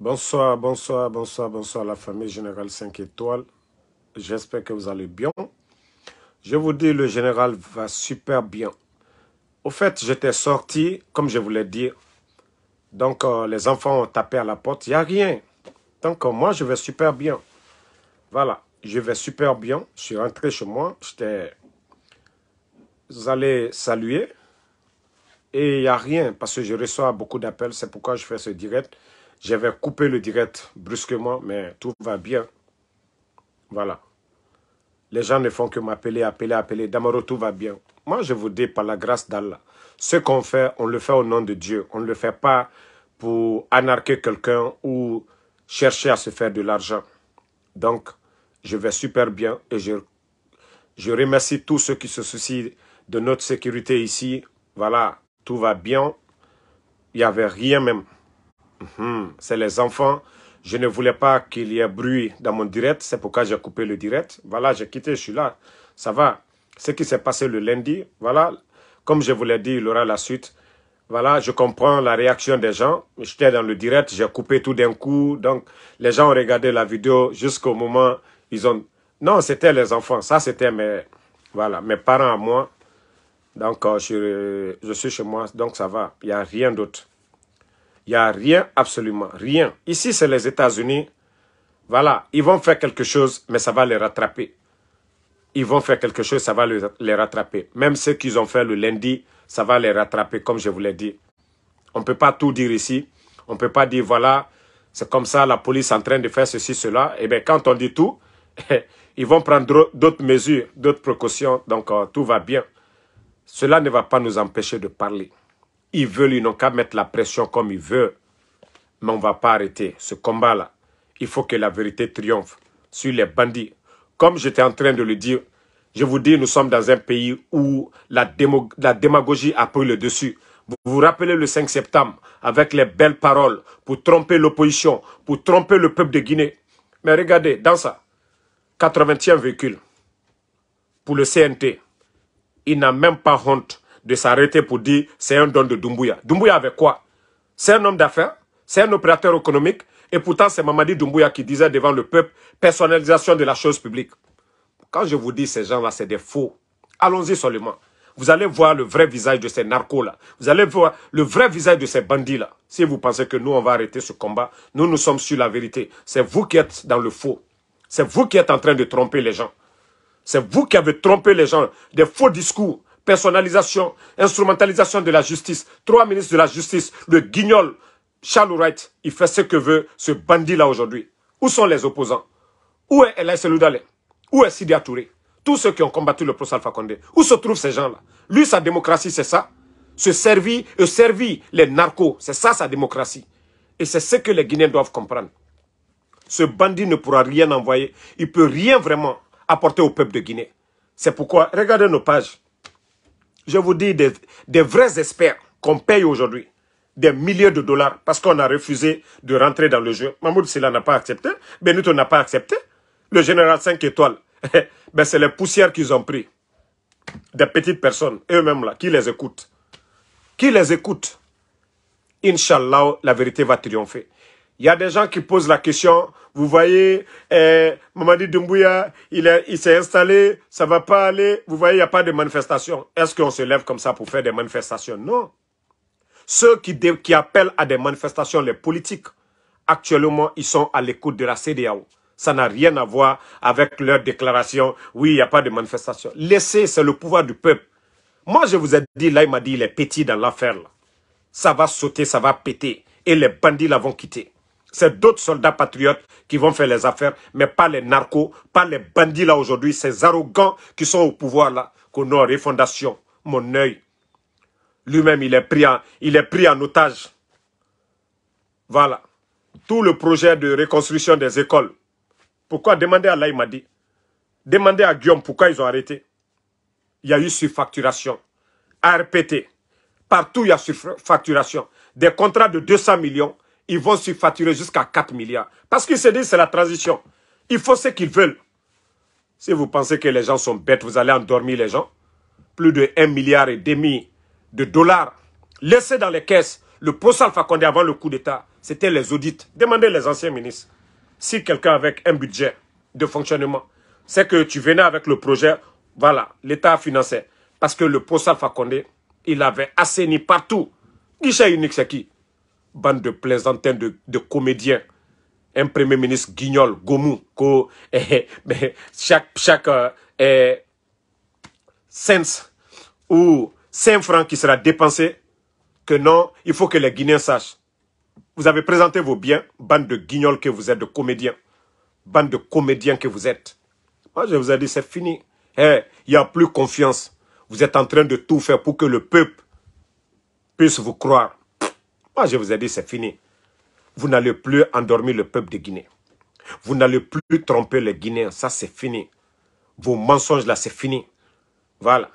Bonsoir, bonsoir, bonsoir, bonsoir la famille Général 5 étoiles. J'espère que vous allez bien. Je vous dis, le général va super bien. Au fait, j'étais sorti, comme je voulais dire. Donc, euh, les enfants ont tapé à la porte. Il n'y a rien. Donc, euh, moi, je vais super bien. Voilà, je vais super bien. Je suis rentré chez moi. J'étais... Vous allez saluer. Et il n'y a rien, parce que je reçois beaucoup d'appels. C'est pourquoi je fais ce direct. J'avais coupé le direct brusquement, mais tout va bien. Voilà. Les gens ne font que m'appeler, appeler, appeler. Damaro, tout va bien. Moi, je vous dis, par la grâce d'Allah, ce qu'on fait, on le fait au nom de Dieu. On ne le fait pas pour anarquer quelqu'un ou chercher à se faire de l'argent. Donc, je vais super bien et je, je remercie tous ceux qui se soucient de notre sécurité ici. Voilà, tout va bien. Il n'y avait rien même. Mhm. C'est les enfants. Je ne voulais pas qu'il y ait bruit dans mon direct. C'est pourquoi j'ai coupé le direct. Voilà, j'ai quitté, je suis là. Ça va. Ce qui s'est passé le lundi, voilà. Comme je vous l'ai dit, il y aura la suite. Voilà, je comprends la réaction des gens. J'étais dans le direct, j'ai coupé tout d'un coup. Donc, les gens ont regardé la vidéo jusqu'au moment, ils ont... Non, c'était les enfants. Ça, c'était mes, voilà, mes parents à moi. Donc, euh, je suis chez moi, donc ça va. Il n'y a rien d'autre. Il n'y a rien, absolument rien. Ici, c'est les États-Unis. Voilà, ils vont faire quelque chose, mais ça va les rattraper. Ils vont faire quelque chose, ça va les rattraper. Même ce qu'ils ont fait le lundi, ça va les rattraper, comme je vous l'ai dit. On ne peut pas tout dire ici. On ne peut pas dire, voilà, c'est comme ça, la police est en train de faire ceci, cela. Eh bien, quand on dit tout, ils vont prendre d'autres mesures, d'autres précautions. Donc, euh, tout va bien. Cela ne va pas nous empêcher de parler. Ils veulent, ils n'ont qu'à mettre la pression comme ils veulent. Mais on ne va pas arrêter ce combat-là. Il faut que la vérité triomphe sur les bandits. Comme j'étais en train de le dire, je vous dis, nous sommes dans un pays où la, démagogie a pris le dessus. Vous vous rappelez le 5 septembre, avec les belles paroles, pour tromper l'opposition, pour tromper le peuple de Guinée. Mais regardez, dans ça, 80 véhicules, pour le CNT, il n'a même pas honte de s'arrêter pour dire c'est un don de Doumbouya. Doumbouya avec quoi C'est un homme d'affaires, c'est un opérateur économique, et pourtant c'est Mamadi Doumbouya qui disait devant le peuple personnalisation de la chose publique. Quand je vous dis ces gens-là, c'est des faux. Allons-y seulement. Vous allez voir le vrai visage de ces narcos-là. Vous allez voir le vrai visage de ces bandits-là. Si vous pensez que nous, on va arrêter ce combat, nous, nous sommes sur la vérité. C'est vous qui êtes dans le faux. C'est vous qui êtes en train de tromper les gens. C'est vous qui avez trompé les gens. Des faux discours, personnalisation, instrumentalisation de la justice. Trois ministres de la justice, le guignol Charles Wright, il fait ce que veut ce bandit-là aujourd'hui. Où sont les opposants Où est Elias Seloudalé Où est Sidi Touré Tous ceux qui ont combattu le procès Alpha Condé. Où se trouvent ces gens-là Lui, sa démocratie, c'est ça. Se servir et euh, servir les narcos, c'est ça sa démocratie. Et c'est ce que les Guinéens doivent comprendre. Ce bandit ne pourra rien envoyer. Il ne peut rien vraiment apporter au peuple de Guinée. C'est pourquoi, regardez nos pages je vous dis, des, vrais experts qu'on paye aujourd'hui des milliers de dollars parce qu'on a refusé de rentrer dans le jeu. Mahmoud Silla n'a pas accepté, Benito n'a pas accepté. Le général 5 étoiles, ben, c'est les poussières qu'ils ont pris. Des petites personnes, eux-mêmes là, qui les écoutent. Qui les écoutent. Inch'Allah, la vérité va triompher. Il y a des gens qui posent la question. Vous voyez, eh, Mamadi Doumbouya, il, s'est installé, ça ne va pas aller. Vous voyez, il n'y a pas de manifestation. Est-ce qu'on se lève comme ça pour faire des manifestations Non. Ceux qui, qui appellent à des manifestations, les politiques, actuellement, ils sont à l'écoute de la CDAO. Ça n'a rien à voir avec leur déclaration. Oui, il n'y a pas de manifestation. Laissez, c'est le pouvoir du peuple. Moi, je vous ai dit, là, il m'a dit, il est petit dans l'affaire. Ça va sauter, ça va péter. Et les bandits l'avons quitté. C'est d'autres soldats patriotes qui vont faire les affaires, mais pas les narcos, pas les bandits là aujourd'hui, ces arrogants qui sont au pouvoir là, qu'on a refondation, mon œil. Lui-même, il, est pris en, il est pris en otage. Voilà. Tout le projet de reconstruction des écoles. Pourquoi demander à Laïmadi. Demander à Guillaume pourquoi ils ont arrêté. Il y a eu surfacturation. ARPT. Partout, il y a surfacturation. Des contrats de 200 millions ils vont faturer jusqu'à 4 milliards. Parce qu'ils se disent c'est la transition. Il faut ce qu'ils veulent. Si vous pensez que les gens sont bêtes, vous allez endormir les gens. Plus de 1 milliard et demi de dollars laissés dans les caisses. Le procès Alpha avant le coup d'État, c'était les audits. Demandez les anciens ministres. Si quelqu'un avec un budget de fonctionnement, c'est que tu venais avec le projet, voilà, l'État financier. Parce que le procès Alpha il avait assaini partout. Guichet unique, c'est qui bande de plaisantins, de, comédiens. Un premier ministre guignol, gomou, eh, eh, chaque, chaque eh, ou 5 francs qui sera dépensé, que non, il faut que les Guinéens sachent. Vous avez présenté vos biens, bande de guignols que vous êtes, de comédiens. Bande de comédiens que vous êtes. Moi, je vous ai dit, c'est fini. Il n'y a plus confiance. Vous êtes en train de tout faire pour que le peuple puisse vous croire. Moi, je vous ai dit, c'est fini. Vous n'allez plus endormir le peuple de Guinée. Vous n'allez plus tromper les Guinéens. Ça, c'est fini. Vos mensonges, là, c'est fini. Voilà.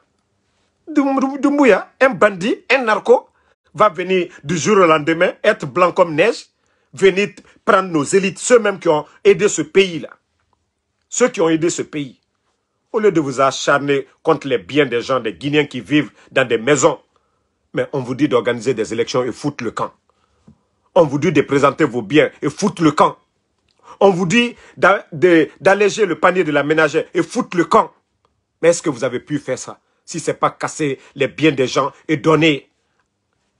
Doumbouya, un bandit, un narco, va venir du jour au lendemain, être blanc comme neige, venir prendre nos élites, ceux-mêmes qui ont aidé ce pays-là. Ceux qui ont aidé ce pays. Au lieu de vous acharner contre les biens des gens, des Guinéens qui vivent dans des maisons, mais on vous dit d'organiser des élections et foutre le camp. On vous dit de présenter vos biens et foutre le camp. On vous dit d'alléger le panier de la ménagère et foutre le camp. Mais est-ce que vous avez pu faire ça si ce n'est pas casser les biens des gens et donner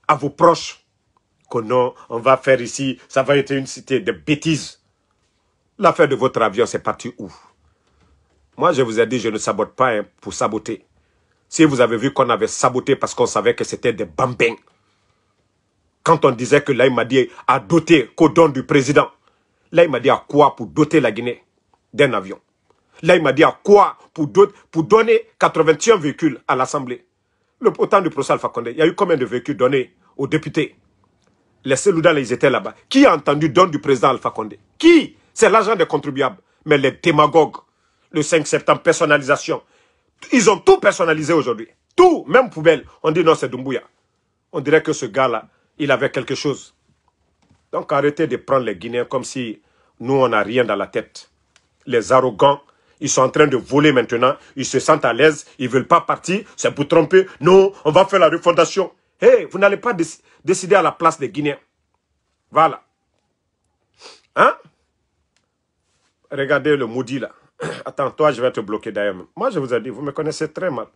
à vos proches que non, on va faire ici, ça va être une cité de bêtises. L'affaire de votre avion, c'est parti où Moi, je vous ai dit, je ne sabote pas hein, pour saboter. Si vous avez vu qu'on avait saboté parce qu'on savait que c'était des bambins. Quand on disait que là il dit à doté qu'au don du président, là il m'a dit à quoi pour doter la Guinée d'un avion Là il a quoi pour, quoi pour donner 81 véhicules à l'Assemblée Le temps du procès Alpha Condé, il y a eu combien de véhicules donnés aux députés Les Selouda, ils étaient là-bas. Qui a entendu don du président Alpha Condé Qui C'est l'argent des contribuables. Mais les démagogues, le 5 septembre, personnalisation, ils ont tout personnalisé aujourd'hui. Tout, même poubelle. On dit non, c'est Dumbuya. On dirait que ce gars-là, il avait quelque chose. Donc arrêtez de prendre les Guinéens comme si nous, on n'a rien dans la tête. Les arrogants, ils sont en train de voler maintenant. Ils se sentent à l'aise. Ils ne veulent pas partir. C'est pour tromper. Non, on va faire la refondation. Hé, vous n'allez pas décider à la place des Guinéens. Voilà. Hein? Regardez le maudit là. Attends, toi, je vais te bloquer d'ailleurs. Moi, je vous ai dit, vous me connaissez très mal.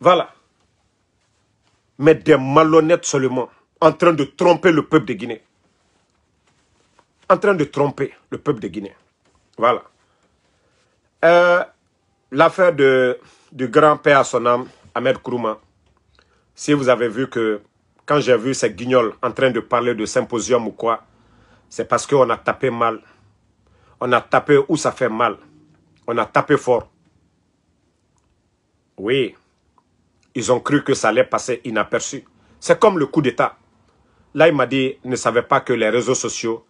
Voilà. Mais des malhonnêtes seulement, en train de tromper le peuple de Guinée. En train de tromper le peuple de Guinée. Voilà. Euh, l'affaire de, du grand-père à son âme, Ahmed Kourouma, si vous avez vu que quand j'ai vu ces guignols en train de parler de symposium ou quoi, c'est parce qu'on a tapé mal on a tapé où ça fait mal. On a tapé fort. Oui, ils ont cru que ça allait passer inaperçu. C'est comme le coup d'État. Là, il m'a dit, ne savait pas que les réseaux sociaux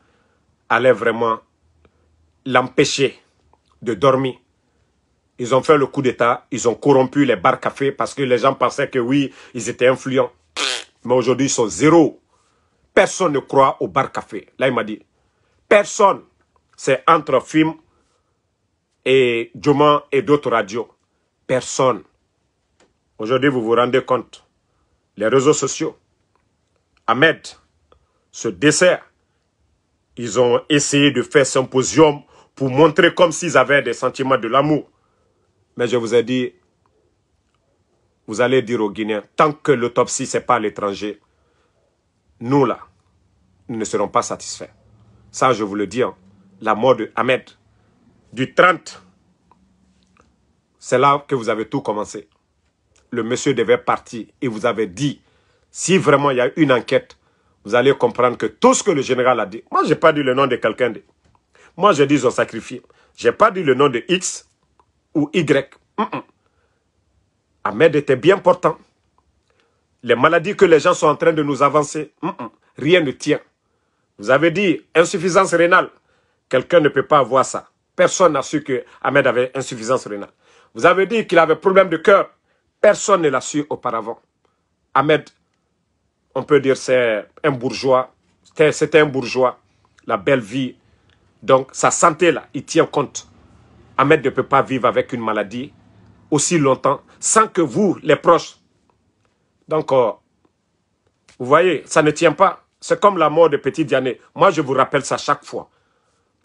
allaient vraiment l'empêcher de dormir. Ils ont fait le coup d'État, ils ont corrompu les bars cafés parce que les gens pensaient que oui, ils étaient influents. Mais aujourd'hui, ils sont zéro. Personne ne croit aux bars cafés. Là, il m'a dit, personne. C'est entre FIM et djouman et d'autres radios. Personne. Aujourd'hui, vous vous rendez compte. Les réseaux sociaux. Ahmed, ce dessert, ils ont essayé de faire symposium pour montrer comme s'ils avaient des sentiments de l'amour. Mais je vous ai dit, vous allez dire aux Guinéens, tant que l'autopsie, ce n'est pas à l'étranger, nous là, nous ne serons pas satisfaits. Ça, je vous le dis. Hein la mort de Ahmed, du 30, c'est là que vous avez tout commencé. Le monsieur devait partir et vous avez dit, si vraiment il y a une enquête, vous allez comprendre que tout ce que le général a dit, moi n'ai pas dit le nom de quelqu'un. Moi j'ai dit ils ont sacrifié. J'ai pas dit le nom de X ou Y. Ahmed était bien portant. Les maladies que les gens sont en train de nous avancer, rien ne tient. Vous avez dit insuffisance rénale. Quelqu'un ne peut pas avoir ça. Personne n'a su que Ahmed avait insuffisance rénale. Vous avez dit qu'il avait problème de cœur. Personne ne l'a su auparavant. Ahmed, on peut dire c'est un bourgeois. C'était un bourgeois. La belle vie. Donc sa santé là, il tient compte. Ahmed ne peut pas vivre avec une maladie aussi longtemps sans que vous, les proches. Donc, euh, vous voyez, ça ne tient pas. C'est comme la mort de Petit Diané. Moi, je vous rappelle ça chaque fois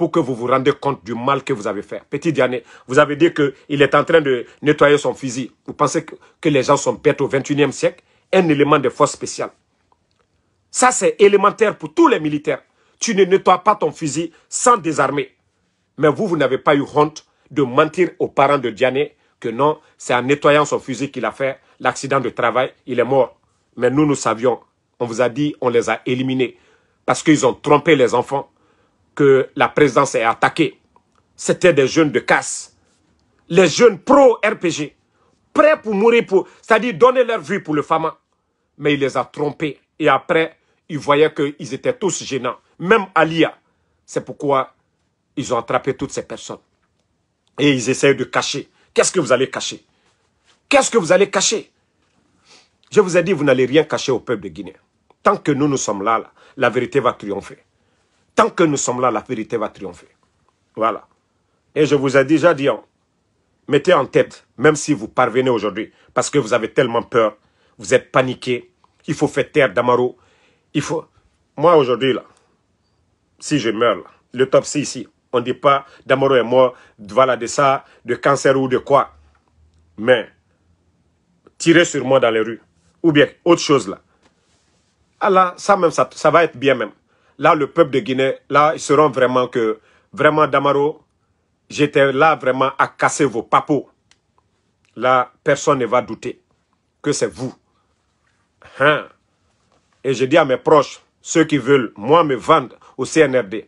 pour que vous vous rendez compte du mal que vous avez fait. Petit Diané, vous avez dit qu'il est en train de nettoyer son fusil. Vous pensez que, que les gens sont bêtes au 21e siècle Un élément de force spéciale. Ça, c'est élémentaire pour tous les militaires. Tu ne nettoies pas ton fusil sans désarmer. Mais vous, vous n'avez pas eu honte de mentir aux parents de Diané que non, c'est en nettoyant son fusil qu'il a fait l'accident de travail, il est mort. Mais nous, nous savions. On vous a dit, on les a éliminés. Parce qu'ils ont trompé les enfants que la présidence est attaquée, c'était des jeunes de casse. Les jeunes pro-RPG, prêts pour mourir, pour, c'est-à-dire donner leur vie pour le Fama. Mais il les a trompés. Et après, ils voyaient qu'ils étaient tous gênants. Même Alia. C'est pourquoi ils ont attrapé toutes ces personnes. Et ils essayent de cacher. Qu'est-ce que vous allez cacher Qu'est-ce que vous allez cacher Je vous ai dit, vous n'allez rien cacher au peuple de Guinée. Tant que nous, nous sommes là la vérité va triompher. Tant que nous sommes là, la vérité va triompher. Voilà. Et je vous ai déjà dit, hein, mettez en tête, même si vous parvenez aujourd'hui, parce que vous avez tellement peur, vous êtes paniqué, il faut faire taire Damaro, il faut... Moi aujourd'hui, là, si je meurs, top, c'est ici, on ne dit pas Damaro est mort, voilà de ça, de cancer ou de quoi. Mais, tirer sur moi dans les rues, ou bien autre chose là. Ah là, ça même, ça va être bien même là, le peuple de Guinée, là, ils seront vraiment que, vraiment, Damaro, j'étais là vraiment à casser vos papos. Là, personne ne va douter que c'est vous. Hein? Et je dis à mes proches, ceux qui veulent, moi, me vendre au CNRD.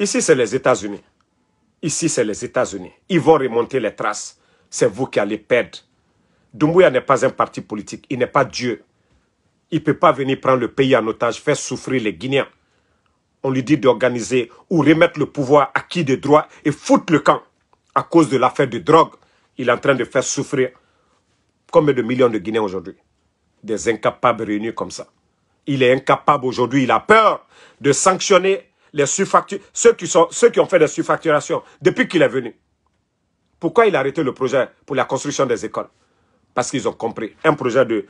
Ici, c'est les États-Unis. Ici, c'est les États-Unis. Ils vont remonter les traces. C'est vous qui allez perdre. Doumbouya n'est pas un parti politique. Il n'est pas Dieu. Il ne peut pas venir prendre le pays en otage, faire souffrir les Guinéens on lui dit d'organiser ou remettre le pouvoir acquis de droit et foutre le camp à cause de l'affaire de drogue. Il est en train de faire souffrir combien de millions de Guinéens aujourd'hui Des incapables réunis comme ça. Il est incapable aujourd'hui, il a peur de sanctionner les ceux qui, sont, ceux qui ont fait des surfacturations depuis qu'il est venu. Pourquoi il a arrêté le projet pour la construction des écoles Parce qu'ils ont compris. Un projet de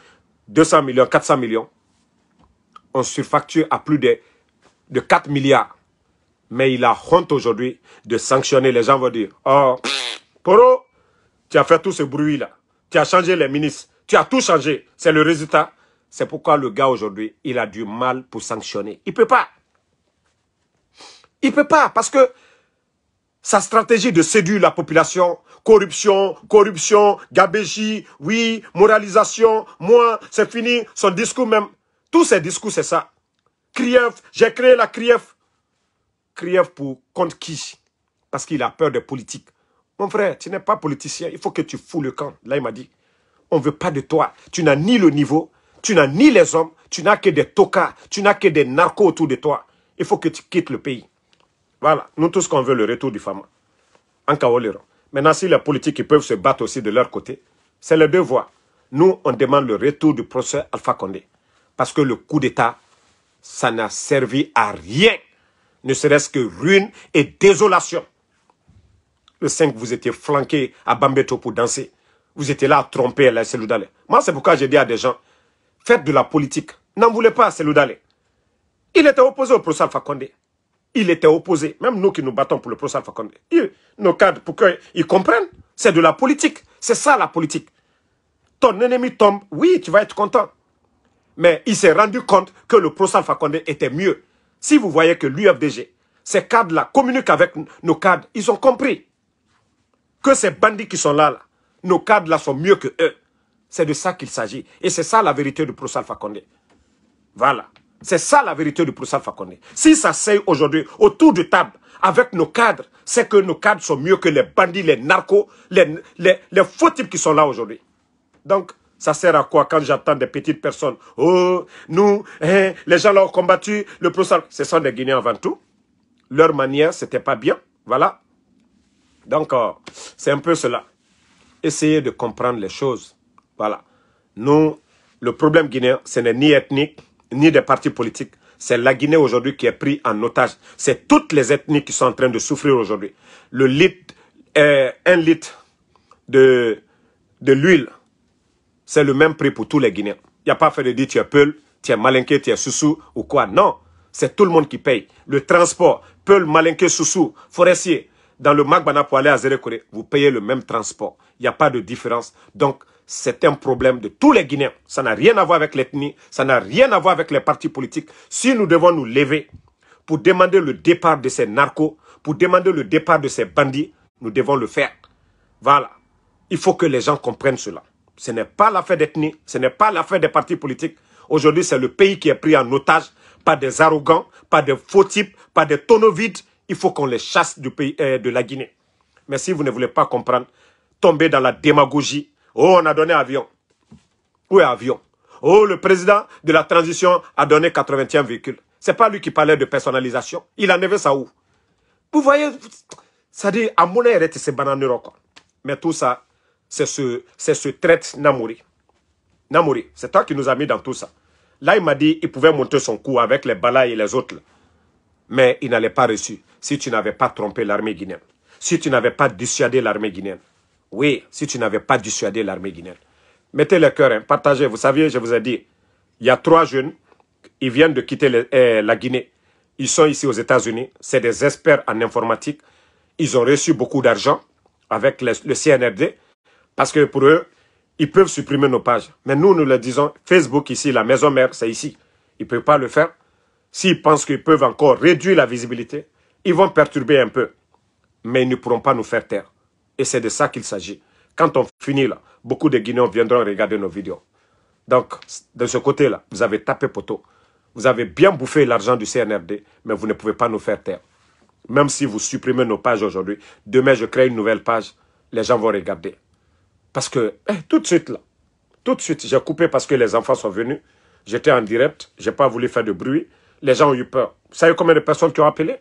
200 millions, 400 millions, on surfacture à plus de de 4 milliards. Mais il a honte aujourd'hui de sanctionner. Les gens vont dire, oh, Poro, tu as fait tout ce bruit-là. Tu as changé les ministres. Tu as tout changé. C'est le résultat. C'est pourquoi le gars aujourd'hui, il a du mal pour sanctionner. Il ne peut pas. Il ne peut pas parce que sa stratégie de séduire la population, corruption, corruption, gabégie, oui, moralisation, moi, c'est fini, son discours même, tous ces discours, c'est ça. Krief, j'ai créé la Krief. Krief pour contre qui Parce qu'il a peur des politiques. Mon frère, tu n'es pas politicien, il faut que tu fous le camp. Là, il m'a dit, on ne veut pas de toi. Tu n'as ni le niveau, tu n'as ni les hommes, tu n'as que des tocas, tu n'as que des narcos autour de toi. Il faut que tu quittes le pays. Voilà, nous tous qu'on veut le retour du Fama. En Kaolero. Maintenant, si les politiques peuvent se battre aussi de leur côté, c'est les deux voies. Nous, on demande le retour du procès Alpha Condé. Parce que le coup d'État ça n'a servi à rien, ne serait-ce que ruine et désolation. Le 5, vous étiez flanqué à Bambeto pour danser. Vous étiez là à tromper la Moi, c'est pourquoi j'ai dit à des gens, faites de la politique. N'en voulez pas à Seloudale. Il était opposé au professeur Fakonde. Il était opposé, même nous qui nous battons pour le professeur Fakonde. Il, nos cadres, pour qu'ils comprennent, c'est de la politique. C'est ça la politique. Ton ennemi tombe, oui, tu vas être content. Mais il s'est rendu compte que le professeur Fakonde était mieux. Si vous voyez que l'UFDG, ces cadres-là communiquent avec nos cadres, ils ont compris que ces bandits qui sont là, nos cadres-là sont mieux que eux. C'est de ça qu'il s'agit. Et c'est ça la vérité du professeur Fakonde. Voilà. C'est ça la vérité du professeur Fakonde. Si ça s'est aujourd'hui autour de table avec nos cadres, c'est que nos cadres sont mieux que les bandits, les narcos, les, les faux types qui sont là aujourd'hui. Donc, ça sert à quoi quand j'attends des petites personnes Oh, nous, hein, les gens l'ont combattu, le procès. Ce sont des Guinéens avant tout. Leur manière, c'était pas bien. Voilà. Donc, euh, c'est un peu cela. Essayez de comprendre les choses. Voilà. Nous, le problème guinéen, ce n'est ni ethnique, ni des partis politiques. C'est la Guinée aujourd'hui qui est prise en otage. C'est toutes les ethnies qui sont en train de souffrir aujourd'hui. Le litre, un litre de, de l'huile c'est le même prix pour tous les Guinéens. Il n'y a pas fait de dire tu es Peul, tu es Malinké, tu es Soussou ou quoi. Non, c'est tout le monde qui paye. Le transport, Peul, Malinké, Soussou, Forestier, dans le Magbana pour aller à Zérekoré, vous payez le même transport. Il n'y a pas de différence. Donc, c'est un problème de tous les Guinéens. Ça n'a rien à voir avec l'ethnie, ça n'a rien à voir avec les partis politiques. Si nous devons nous lever pour demander le départ de ces narcos, pour demander le départ de ces bandits, nous devons le faire. Voilà. Il faut que les gens comprennent cela. Ce n'est pas l'affaire d'ethnie, ce n'est pas l'affaire des partis politiques. Aujourd'hui, c'est le pays qui est pris en otage par des arrogants, par des faux types, par des tonneaux vides. Il faut qu'on les chasse du pays, euh, de la Guinée. Mais si vous ne voulez pas comprendre, tombez dans la démagogie. Oh, on a donné avion. Où est avion Oh, le président de la transition a donné 81 véhicules. C'est pas lui qui parlait de personnalisation. Il avait ça où Vous voyez, ça dit, à mon air, c'est Mais tout ça, c'est ce, ce traite Namori. Namori, c'est toi qui nous as mis dans tout ça. Là, il m'a dit il pouvait monter son coup avec les balas et les autres. Mais il n'allait pas reçu si tu n'avais pas trompé l'armée guinéenne. Si tu n'avais pas dissuadé l'armée guinéenne. Oui, si tu n'avais pas dissuadé l'armée guinéenne. Mettez le cœur, hein, partagez. Vous saviez, je vous ai dit, il y a trois jeunes, ils viennent de quitter eh, la Guinée. Ils sont ici aux États-Unis. C'est des experts en informatique. Ils ont reçu beaucoup d'argent avec le, le CNRD. Parce que pour eux, ils peuvent supprimer nos pages. Mais nous, nous le disons, Facebook ici, la maison mère, c'est ici. Ils ne peuvent pas le faire. S'ils pensent qu'ils peuvent encore réduire la visibilité, ils vont perturber un peu. Mais ils ne pourront pas nous faire taire. Et c'est de ça qu'il s'agit. Quand on finit là, beaucoup de Guinéens viendront regarder nos vidéos. Donc, de ce côté-là, vous avez tapé poteau. Vous avez bien bouffé l'argent du CNRD, mais vous ne pouvez pas nous faire taire. Même si vous supprimez nos pages aujourd'hui, demain je crée une nouvelle page, les gens vont regarder. Parce que eh, tout de suite là, tout de suite, j'ai coupé parce que les enfants sont venus. J'étais en direct, j'ai pas voulu faire de bruit. Les gens ont eu peur. Vous savez combien de personnes qui ont appelé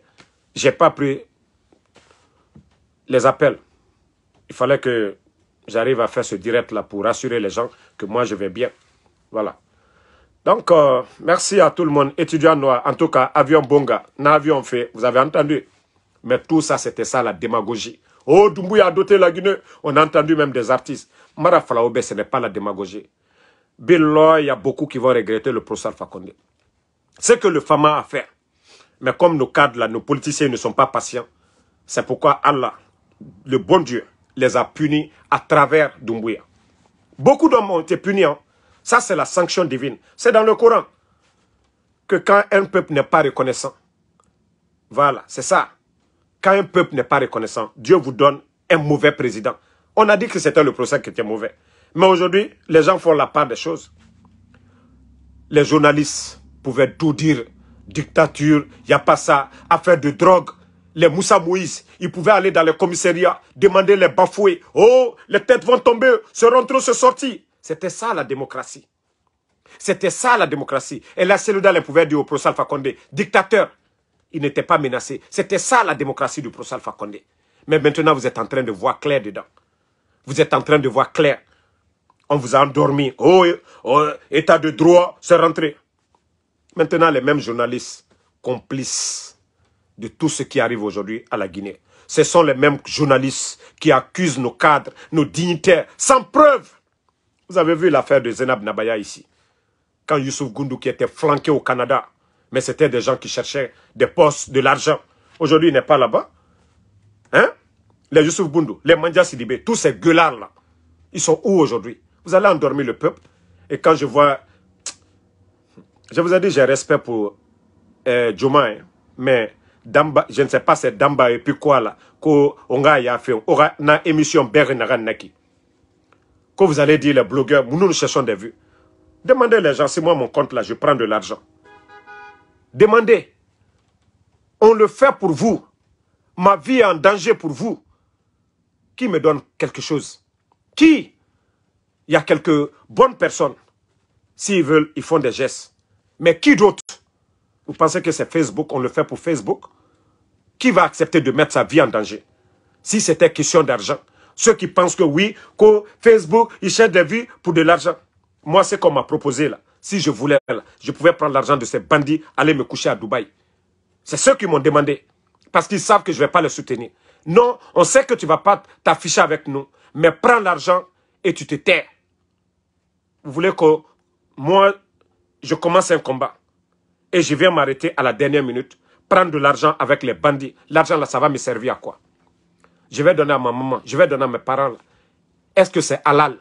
J'ai pas pris les appels. Il fallait que j'arrive à faire ce direct là pour rassurer les gens que moi je vais bien. Voilà. Donc, euh, merci à tout le monde, étudiants noirs, en tout cas, avion bonga, n'avion fait, vous avez entendu. Mais tout ça, c'était ça la démagogie. Oh, Dumbuya a doté la Guinée. On a entendu même des artistes. Mara ce n'est pas la démagogie. il y a beaucoup qui vont regretter le procès Alpha C'est que le FAMA a fait. Mais comme nos cadres, nos politiciens ne sont pas patients, c'est pourquoi Allah, le bon Dieu, les a punis à travers Doumbouya. Beaucoup d'hommes ont été punis. Hein. Ça, c'est la sanction divine. C'est dans le Coran que quand un peuple n'est pas reconnaissant, voilà, c'est ça quand un peuple n'est pas reconnaissant, Dieu vous donne un mauvais président. On a dit que c'était le procès qui était mauvais. Mais aujourd'hui, les gens font la part des choses. Les journalistes pouvaient tout dire. Dictature, il n'y a pas ça. Affaire de drogue. Les Moussa Moïse, ils pouvaient aller dans les commissariats, demander les bafoués. Oh, les têtes vont tomber, se trop se sortir. C'était ça la démocratie. C'était ça la démocratie. Et la cellule les pouvait dire au procès Alpha Condé, dictateur, il n'était pas menacé. C'était ça la démocratie du professeur Alpha Condé. Mais maintenant, vous êtes en train de voir clair dedans. Vous êtes en train de voir clair. On vous a endormi. Oh, oh, état de droit, c'est rentré. Maintenant, les mêmes journalistes complices de tout ce qui arrive aujourd'hui à la Guinée. Ce sont les mêmes journalistes qui accusent nos cadres, nos dignitaires, sans preuve. Vous avez vu l'affaire de Zenab Nabaya ici. Quand Youssouf Goundou, qui était flanqué au Canada, mais c'était des gens qui cherchaient des postes, de l'argent. Aujourd'hui, il n'est pas là-bas. Hein? Les Youssouf Boundou, les Mandia Sidibé, tous ces gueulards-là, ils sont où aujourd'hui Vous allez endormir le peuple. Et quand je vois... Je vous ai dit, j'ai respect pour euh, hein. mais Damba, je ne sais pas c'est Damba et puis quoi là, qu'on a fait, une émission Quand vous allez dire les blogueurs, nous, nous cherchons des vues. Demandez les gens, si moi mon compte là, je prends de l'argent. Demandez. On le fait pour vous. Ma vie est en danger pour vous. Qui me donne quelque chose Qui Il y a quelques bonnes personnes. S'ils veulent, ils font des gestes. Mais qui d'autre Vous pensez que c'est Facebook, on le fait pour Facebook Qui va accepter de mettre sa vie en danger Si c'était question d'argent. Ceux qui pensent que oui, que Facebook, ils cherchent des vies pour de l'argent. Moi, c'est qu'on m'a proposé là si je voulais, je pouvais prendre l'argent de ces bandits, aller me coucher à Dubaï. C'est ceux qui m'ont demandé. Parce qu'ils savent que je ne vais pas les soutenir. Non, on sait que tu ne vas pas t'afficher avec nous. Mais prends l'argent et tu te tais. Vous voulez que moi, je commence un combat. Et je viens m'arrêter à la dernière minute. Prendre de l'argent avec les bandits. L'argent là, ça va me servir à quoi Je vais donner à ma maman. Je vais donner à mes parents. Est-ce que c'est halal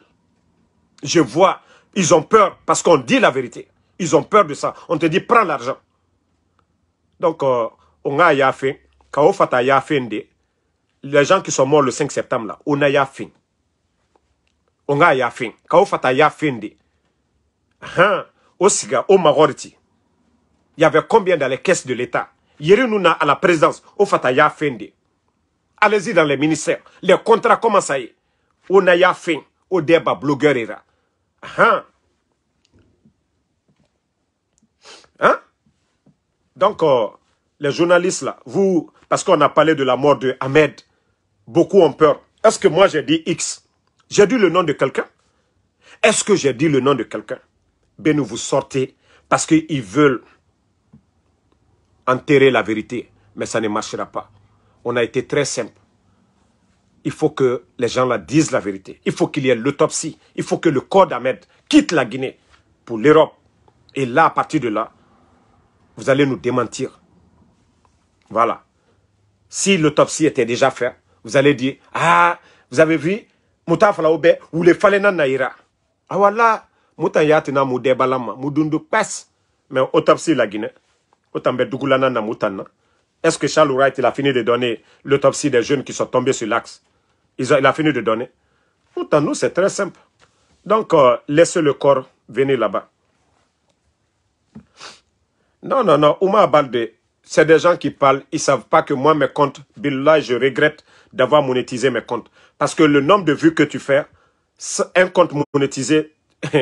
Je vois ils ont peur parce qu'on dit la vérité. Ils ont peur de ça. On te dit, prends l'argent. Donc, euh, on a yafé, kao fata les gens qui sont morts le 5 septembre là, on a yafé. On a yafé, kao fata a Hein, au siga, au magorti. Il y avait combien dans les caisses de l'État Yeri à la présidence, au fata Allez-y dans les ministères. Les contrats, comment ça y est On a yafé, au débat blogueur ira. Hein Hein Donc, euh, les journalistes, là, vous, parce qu'on a parlé de la mort de Ahmed, beaucoup ont peur. Est-ce que moi, j'ai dit X J'ai dit le nom de quelqu'un Est-ce que j'ai dit le nom de quelqu'un Ben, vous sortez, parce qu'ils veulent enterrer la vérité. Mais ça ne marchera pas. On a été très simple il faut que les gens là disent la vérité. Il faut qu'il y ait l'autopsie. Il faut que le corps d'Ahmed quitte la Guinée pour l'Europe. Et là, à partir de là, vous allez nous démentir. Voilà. Si l'autopsie était déjà faite, vous allez dire, ah, vous avez vu, Moutan Laoube, ou les Falena Naira. Ah voilà, Moutan Yatina Moudebalama, Moudundu Pes. Mais autopsie la Guinée, autant Dougoulana Moutana. Est-ce que Charles Wright a fini de donner l'autopsie des jeunes qui sont tombés sur l'axe il a, fini de donner. Pourtant, nous, c'est très simple. Donc, euh, laissez le corps venir là-bas. Non, non, non, Ouma Balde, c'est des gens qui parlent, ils ne savent pas que moi, mes comptes, Billah, je regrette d'avoir monétisé mes comptes. Parce que le nombre de vues que tu fais, un compte monétisé,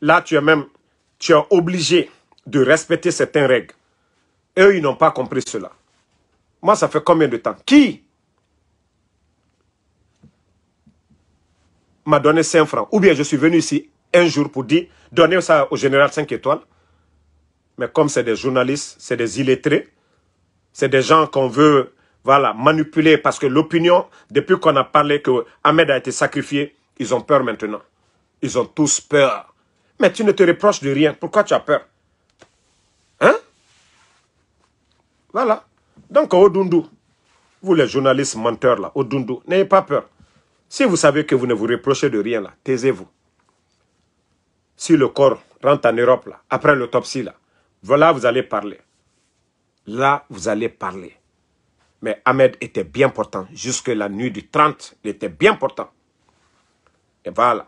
là, tu es même, tu es obligé de respecter certaines règles. Eux, ils n'ont pas compris cela. Moi, ça fait combien de temps Qui m'a donné 5 francs, ou bien je suis venu ici un jour pour dire, donner ça au général 5 étoiles. Mais comme c'est des journalistes, c'est des illettrés, c'est des gens qu'on veut voilà, manipuler parce que l'opinion, depuis qu'on a parlé que Ahmed a été sacrifié, ils ont peur maintenant. Ils ont tous peur. Mais tu ne te reproches de rien. Pourquoi tu as peur Hein Voilà. Donc, Odundu, vous les journalistes menteurs là, Odundu, n'ayez pas peur. Si vous savez que vous ne vous reprochez de rien, là, taisez-vous. Si le corps rentre en Europe, là, après l'autopsie, là, voilà, vous allez parler. Là, vous allez parler. Mais Ahmed était bien portant. Jusque la nuit du 30, il était bien portant. Et voilà.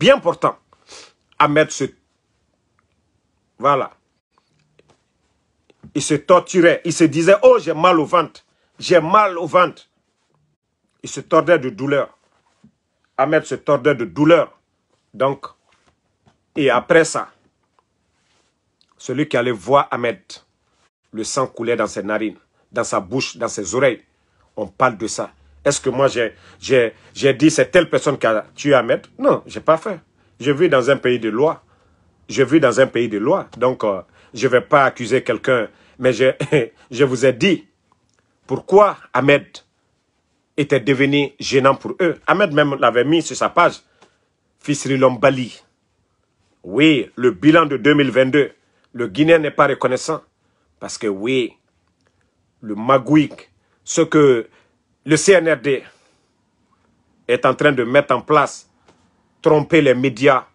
Bien portant. Ahmed se... Voilà. Il se torturait. Il se disait, oh, j'ai mal au ventre. J'ai mal au ventre se tordait de douleur. Ahmed se tordait de douleur. Donc, et après ça, celui qui allait voir Ahmed, le sang coulait dans ses narines, dans sa bouche, dans ses oreilles. On parle de ça. Est-ce que moi, j'ai dit c'est telle personne qui a tué Ahmed Non, je n'ai pas fait. Je vis dans un pays de loi. Je vis dans un pays de loi. Donc, euh, je ne vais pas accuser quelqu'un. Mais je vous ai dit pourquoi Ahmed était devenu gênant pour eux. Ahmed même l'avait mis sur sa page. Fisri Lombali. Oui, le bilan de 2022. Le Guinéen n'est pas reconnaissant. Parce que oui, le Magouik, ce que le CNRD est en train de mettre en place, tromper les médias,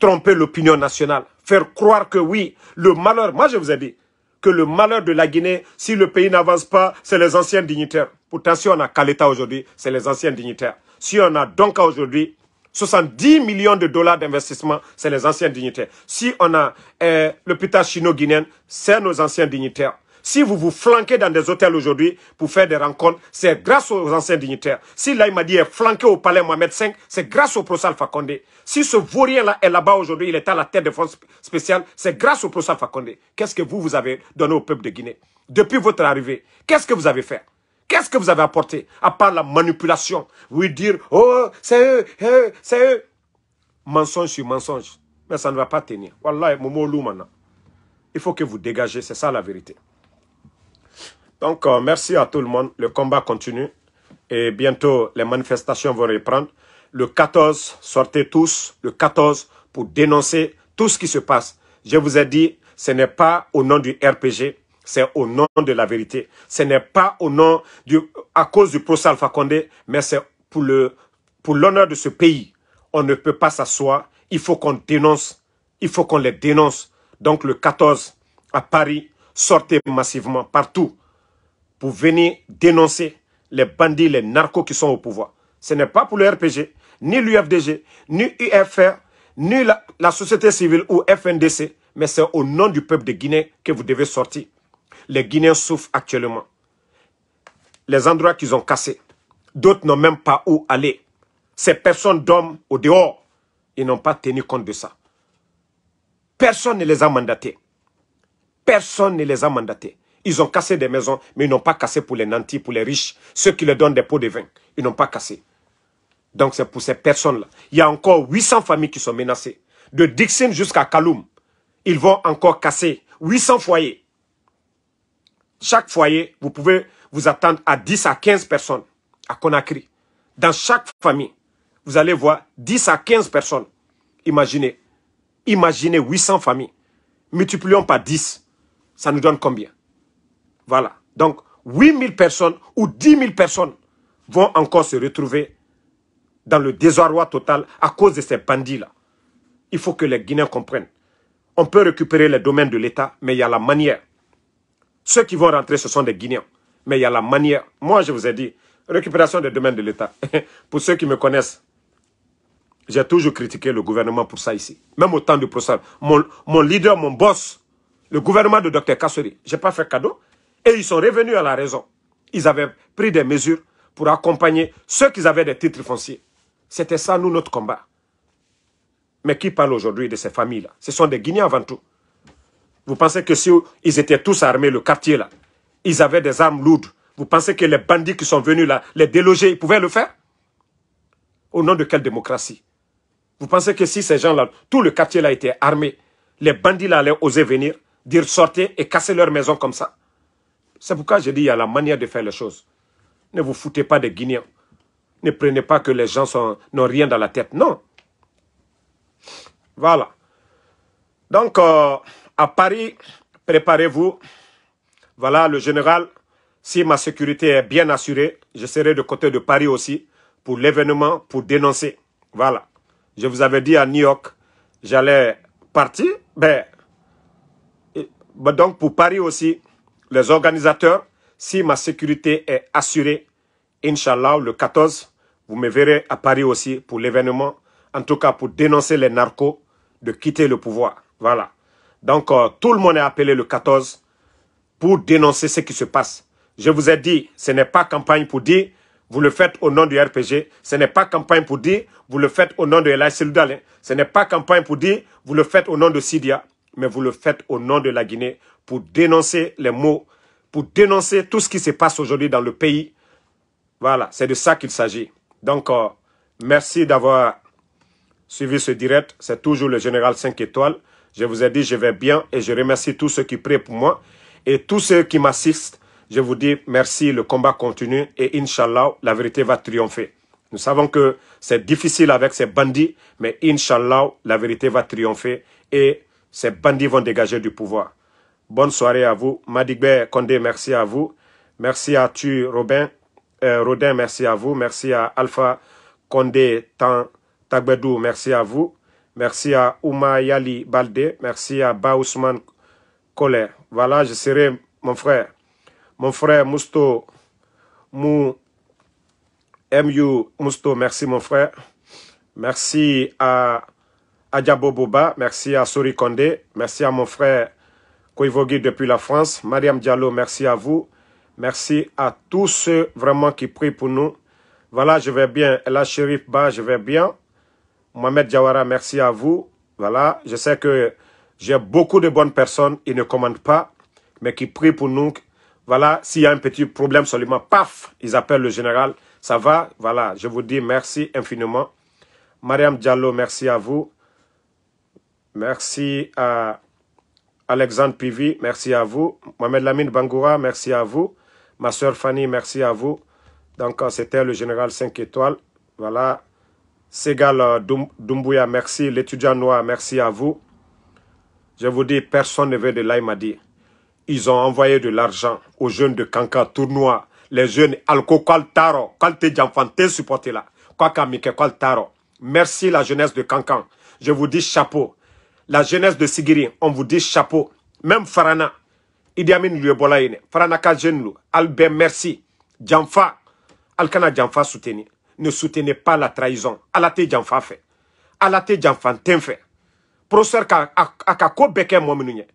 tromper l'opinion nationale, faire croire que oui, le malheur, moi je vous ai dit, que le malheur de la Guinée, si le pays n'avance pas, c'est les anciens dignitaires. Pourtant, si on a Kaleta aujourd'hui, c'est les anciens dignitaires. Si on a Donka aujourd'hui, 70 millions de dollars d'investissement, c'est les anciens dignitaires. Si on a euh, l'hôpital chino-guinéen, c'est nos anciens dignitaires. Si vous vous flanquez dans des hôtels aujourd'hui pour faire des rencontres, c'est grâce aux anciens dignitaires. Si là il m'a est flanqué au palais Mohamed V, c'est grâce au Alpha Condé. Si ce vaurien-là est là-bas aujourd'hui, il est à la tête de forces spéciale, c'est grâce au Alpha Condé. Qu'est-ce que vous, vous avez donné au peuple de Guinée Depuis votre arrivée, qu'est-ce que vous avez fait Qu'est-ce que vous avez apporté à part la manipulation Vous dire, oh, c'est eux, c'est eux. Mensonge sur mensonge. Mais ça ne va pas tenir. Wallah, Momo maintenant. Il faut que vous dégagez, c'est ça la vérité. Donc, euh, merci à tout le monde. Le combat continue. Et bientôt, les manifestations vont reprendre. Le 14, sortez tous le 14 pour dénoncer tout ce qui se passe. Je vous ai dit, ce n'est pas au nom du RPG, c'est au nom de la vérité. Ce n'est pas au nom du, à cause du procès Alpha Condé, mais c'est pour le, pour l'honneur de ce pays. On ne peut pas s'asseoir. Il faut qu'on dénonce. Il faut qu'on les dénonce. Donc le 14 à Paris, sortez massivement partout pour venir dénoncer les bandits, les narcos qui sont au pouvoir. Ce n'est pas pour le RPG, ni l'UFDG, ni UFR, ni la, société civile ou FNDC, mais c'est au nom du peuple de Guinée que vous devez sortir. Les Guinéens souffrent actuellement. Les endroits qu'ils ont cassés, d'autres n'ont même pas où aller. Ces personnes d'hommes au dehors, ils n'ont pas tenu compte de ça. Personne ne les a mandatés. Personne ne les a mandatés. Ils ont cassé des maisons, mais ils n'ont pas cassé pour les nantis, pour les riches, ceux qui leur donnent des pots de vin. Ils n'ont pas cassé. Donc c'est pour ces personnes-là. Il y a encore 800 familles qui sont menacées. De Dixon jusqu'à Kaloum, ils vont encore casser 800 foyers. Chaque foyer, vous pouvez vous attendre à 10 à 15 personnes à Conakry. Dans chaque famille, vous allez voir 10 à 15 personnes. Imaginez. Imaginez 800 familles. Multiplions par 10. Ça nous donne combien voilà. Donc, 8000 personnes ou 10 000 personnes vont encore se retrouver dans le désarroi total à cause de ces bandits-là. Il faut que les Guinéens comprennent. On peut récupérer les domaines de l'État, mais il y a la manière. Ceux qui vont rentrer, ce sont des Guinéens. Mais il y a la manière. Moi, je vous ai dit, récupération des domaines de l'État. pour ceux qui me connaissent, j'ai toujours critiqué le gouvernement pour ça ici. Même au temps du procès. Mon, mon leader, mon boss, le gouvernement de Dr Kassori, je n'ai pas fait cadeau. Et ils sont revenus à la raison. Ils avaient pris des mesures pour accompagner ceux qui avaient des titres fonciers. C'était ça, nous, notre combat. Mais qui parle aujourd'hui de ces familles-là Ce sont des Guinéens avant tout. Vous pensez que si ils étaient tous armés, le quartier là, ils avaient des armes lourdes, vous pensez que les bandits qui sont venus là, les déloger, ils pouvaient le faire Au nom de quelle démocratie Vous pensez que si ces gens-là, tout le quartier là était armé, les bandits là allaient oser venir, dire sortez et casser leur maison comme ça c'est pourquoi je dis, il y a la manière de faire les choses. Ne vous foutez pas des Guinéens. Ne prenez pas que les gens n'ont rien dans la tête. Non. Voilà. Donc, euh, à Paris, préparez-vous. Voilà, le général, si ma sécurité est bien assurée, je serai de côté de Paris aussi pour l'événement, pour dénoncer. Voilà. Je vous avais dit à New York, j'allais partir. Ben, ben donc, pour Paris aussi, les organisateurs, si ma sécurité est assurée, inshallah, le 14, vous me verrez à Paris aussi pour l'événement, en tout cas pour dénoncer les narcos de quitter le pouvoir. Voilà. Donc, euh, tout le monde est appelé le 14 pour dénoncer ce qui se passe. Je vous ai dit, ce n'est pas campagne pour dire, vous le faites au nom du RPG. Ce n'est pas campagne pour dire, vous le faites au nom de la Seloudal. Ce n'est pas campagne pour dire, vous le faites au nom de Sidia. Mais vous le faites au nom de la Guinée pour dénoncer les mots, pour dénoncer tout ce qui se passe aujourd'hui dans le pays. Voilà, c'est de ça qu'il s'agit. Donc, euh, merci d'avoir suivi ce direct. C'est toujours le Général 5 étoiles. Je vous ai dit, je vais bien et je remercie tous ceux qui prient pour moi et tous ceux qui m'assistent. Je vous dis merci, le combat continue et Inch'Allah, la vérité va triompher. Nous savons que c'est difficile avec ces bandits, mais Inch'Allah, la vérité va triompher et ces bandits vont dégager du pouvoir. Bonne soirée à vous. Madigbé Condé, merci à vous. Merci à tu, Robin. Euh, Rodin, merci à vous. Merci à Alpha Kondé Tan Tagbedou, merci à vous. Merci à Ouma Yali Balde. Merci à Ousmane Kole. Voilà, je serai mon frère. Mon frère Mousto Mou MU Mousto, merci mon frère. Merci à Adjabo Boba. Merci à Sori Kondé, Merci à mon frère Koivogi depuis la France. Mariam Diallo, merci à vous. Merci à tous ceux vraiment qui prient pour nous. Voilà, je vais bien. La Chérif Ba, je vais bien. Mohamed Jawara. merci à vous. Voilà, je sais que j'ai beaucoup de bonnes personnes. Ils ne commandent pas, mais qui prient pour nous. Voilà, s'il y a un petit problème seulement, paf, ils appellent le général. Ça va Voilà, je vous dis merci infiniment. Mariam Diallo, merci à vous. Merci à Alexandre Pivi, merci à vous. Mohamed Lamine Bangoura, merci à vous. Ma soeur Fanny, merci à vous. Donc, euh, c'était le général 5 étoiles. Voilà. Ségal euh, Doumbouya, merci. L'étudiant noir, merci à vous. Je vous dis, personne ne veut de l'Aïmadi. Ils ont envoyé de l'argent aux jeunes de Kankan tournoi. Les jeunes, Alco Kaltaro, Kalte t'es supportez là. Mike Kaltaro. Merci la jeunesse de Kankan. Je vous dis chapeau la jeunesse de Sigiri, on vous dit chapeau. Même Farana, Idi Amin Liebolaïne, Farana Kajenlu, Albert Merci, Djanfa, Alkana Djanfa soutenir. Ne soutenez pas la trahison. Alate Djanfa fait. Alate Djanfa fait. Professeur Akako Beke Mominunye.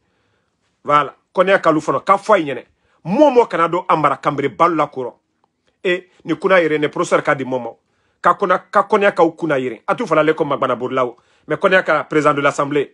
Voilà. Konya Kalufono, Kafoy Nyene. Momo Kanado Amara Kambri Balula Kuro. Et ne kuna yere ne professeur Kadi Momo. Kakona, kakonya ka ukuna yere. tu fala leko magbana burlao. Mais konya ka président de l'Assemblée.